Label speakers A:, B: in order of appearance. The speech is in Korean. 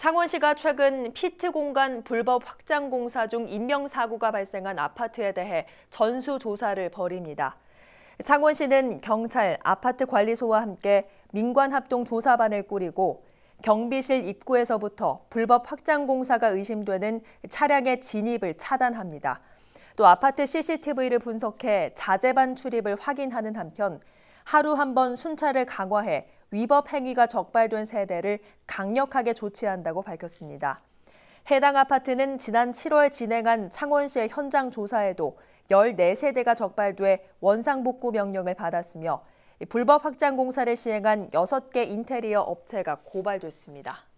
A: 창원시가 최근 피트 공간 불법 확장 공사 중 인명사고가 발생한 아파트에 대해 전수조사를 벌입니다. 창원시는 경찰, 아파트관리소와 함께 민관합동조사반을 꾸리고 경비실 입구에서부터 불법 확장 공사가 의심되는 차량의 진입을 차단합니다. 또 아파트 CCTV를 분석해 자재반 출입을 확인하는 한편 하루 한 번 순찰을 강화해 위법 행위가 적발된 세대를 강력하게 조치한다고 밝혔습니다. 해당 아파트는 지난 7월 진행한 창원시의 현장 조사에도 14세대가 적발돼 원상복구 명령을 받았으며 불법 확장 공사를 시행한 6개 인테리어 업체가 고발됐습니다.